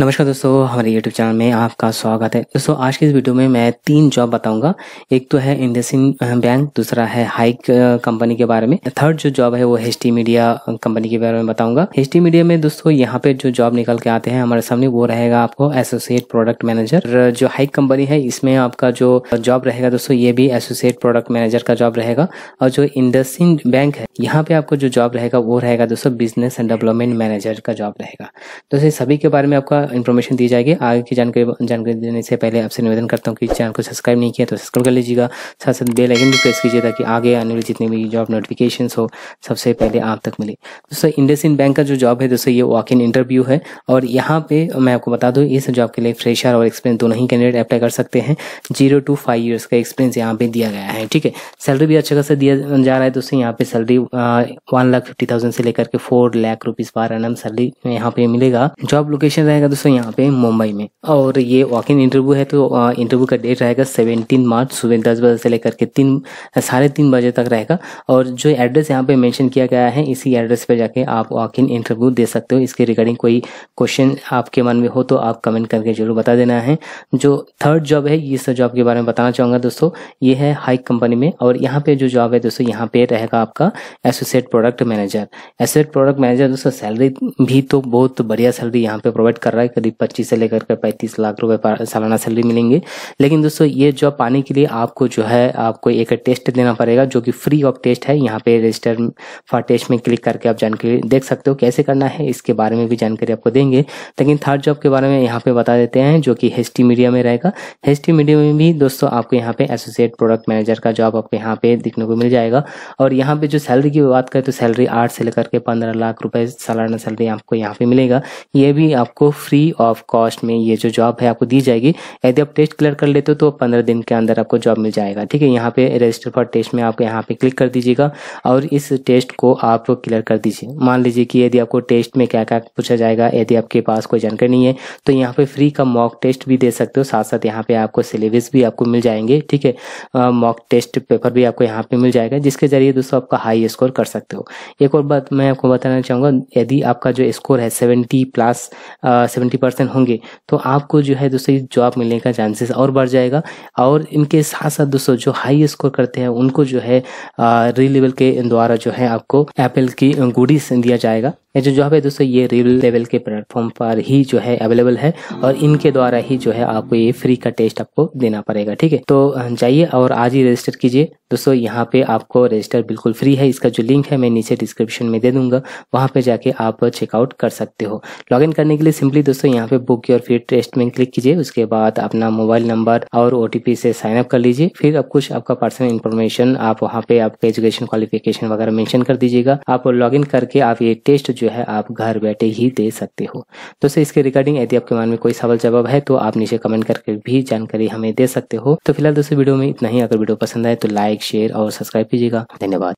नमस्कार दोस्तों हमारे YouTube चैनल में आपका स्वागत है दोस्तों आज के इस वीडियो में मैं तीन जॉब बताऊंगा एक तो है इंडसिन बैंक दूसरा है हाइक कंपनी के बारे में थर्ड जो जॉब है वो एच मीडिया कंपनी के बारे में बताऊंगा एच मीडिया में दोस्तों यहाँ पे जो जॉब निकल के आते हैं हमारे सामने वो रहेगा आपको एसोसिएट प्रोडक्ट मैनेजर जो हाइक कंपनी है इसमें आपका जो जॉब रहेगा दोस्तों ये भी एसोसिएट प्रोडक्ट मैनेजर का जॉब रहेगा और जो इंडसिन बैंक है यहाँ पे आपको जो जॉब रहेगा वो रहेगा दोस्तों बिजनेस एंड डेवलपमेंट मैनेजर का जॉब रहेगा दोस्तों सभी के बारे में आपका इन्फॉर्मेशन दी जाएगी आगे की जानकारी जानकारी देने से पहले आपसे निवेदन करता हूँ कि चैनल को सब्सक्राइब नहीं किया तो सब्सक्राइब कर लीजिएगा साथ साथ बेल आइकन भी प्रेस कीजिए ताकि आगे आने वाली जितनी भी जॉब नोटिफिकेशन हो सबसे पहले आप तक मिले दोस्तों इंडस बैंक का जो जॉब है दोस्तों ये वॉक इन इंटरव्यू है और यहाँ पे मैं आपको बता दूँ इस जॉब के लिए फ्रेशर और एक्सपीरियंस दोनों ही कैंडिडेट अप्लाई कर सकते हैं जीरो टू फाइव ईयर्स का एक्सपीरियंस यहाँ पे दिया गया है ठीक है सैलरी भी अच्छा खासा दिया जा रहा है दोस्तों यहाँ पे salary one lakh fifty thousand से लेकर के four lakh rupees per annum salary यहाँ पे मिलेगा जॉब लोकेशन रहेगा दोस्तों यहाँ पे मुंबई में और ये वॉक इन इंटरव्यू है तो इंटरव्यू का डेट रहेगा सेवनटीन मार्च सुबह दस बजे से लेकर के तीन साढ़े तीन बजे तक रहेगा और जो एड्रेस यहाँ पे मेंशन किया गया है इसी एड्रेस पे जाके आप वॉक इन इंटरव्यू दे सकते हो इसके रिगार्डिंग कोई क्वेश्चन आपके मन में हो तो आप कमेंट करके जरूर बता देना है जो थर्ड जॉब है इस जॉब के बारे में बताना चाहूँगा दोस्तों ये है हाइक कंपनी में और यहाँ पे जो जॉब है दोस्तों यहाँ पे रहेगा आपका associate product manager associate product manager दोस्तों सैलरी भी तो बहुत बढ़िया सैलरी यहाँ पे प्रोवाइड कर रहा है है करीब पच्चीस से लेकर के पैंतीस लाख रुपए सालाना सैलरी मिलेंगे लेकिन दोस्तों ये जॉब पाने के लिए आपको जो है आपको एक टेस्ट देना पड़ेगा जो कि फ्री ऑफ टेस्ट है यहाँ पे रजिस्टर फॉर टेस्ट में क्लिक करके आप जानकारी देख सकते हो कैसे करना है इसके बारे में भी जानकारी आपको देंगे लेकिन थर्ड जॉब के बारे में यहाँ पे बता देते हैं जो कि एच मीडिया में रहेगा एच मीडिया में भी दोस्तों आपको यहाँ पे एसोसिएट प्रोडक्ट मैनेजर का जॉब आपको यहाँ पे देखने को मिल जाएगा और यहाँ पे जो सैलरी की बात करें तो सैलरी आठ से लेकर के पंद्रह लाख रुपए सालाना सैलरी आपको यहाँ पे मिलेगा ये भी आपको फ्री फ्री ऑफ कॉस्ट में ये जो जॉब है आपको दी जाएगी यदि आप टेस्ट क्लियर कर लेते हो तो पंद्रह दिन के अंदर आपको जॉब मिल जाएगा ठीक है यहाँ पे रजिस्टर फॉर टेस्ट में आप यहाँ पे क्लिक कर दीजिएगा और इस टेस्ट को आप क्लियर कर दीजिए मान लीजिए कि यदि आपको टेस्ट में क्या क्या पूछा जाएगा यदि आपके पास कोई जानकारी नहीं है तो यहाँ पे फ्री का मॉक टेस्ट भी दे सकते हो साथ साथ यहाँ पे आपको सिलेबस भी आपको मिल जाएंगे ठीक है मॉक टेस्ट पेपर भी आपको यहाँ पे मिल जाएगा जिसके जरिए दोस्तों आपका हाई स्कोर कर सकते हो एक और बात मैं आपको बताना चाहूंगा यदि आपका जो स्कोर है सेवेंटी प्लस सेवेंटी परसेंट होंगे तो आपको जो है दूसरी जॉब मिलने का चांसेस और बढ़ जाएगा और इनके साथ साथ दोस्तों जो हाई स्कोर करते हैं उनको जो है री लेवल के द्वारा जो है आपको एप्पल की गुडीज दिया जाएगा ये जो जॉब है दोस्तों ये रियल लेवल के प्लेटफॉर्म पर ही जो है अवेलेबल है और इनके द्वारा ही जो है आपको ये फ्री का टेस्ट आपको देना पड़ेगा ठीक है तो जाइए और आज ही रजिस्टर कीजिए दोस्तों यहाँ पे आपको रजिस्टर बिल्कुल फ्री है इसका जो लिंक है मैं नीचे डिस्क्रिप्शन में दे दूंगा वहाँ पे जाके आप चेकआउट कर सकते हो लॉगिन करने के लिए सिंपली दोस्तों यहाँ पे बुक योर फ्री टेस्ट में क्लिक कीजिए उसके बाद अपना मोबाइल नंबर और ओ से साइन अप कर लीजिए फिर आप कुछ आपका पर्सनल इन्फॉर्मेशन आप वहाँ पे आपका एजुकेशन क्वालिफिकेशन वगैरह मैंशन कर दीजिएगा आप लॉग करके आप ये टेस्ट जो जो है आप घर बैठे ही दे सकते हो दोस्तों इसके रिगार्डिंग यदि आपके मन में कोई सवाल जवाब है तो आप नीचे कमेंट करके भी जानकारी हमें दे सकते हो तो फिलहाल दोस्तों वीडियो में इतना ही अगर वीडियो पसंद आए तो लाइक शेयर और सब्सक्राइब कीजिएगा धन्यवाद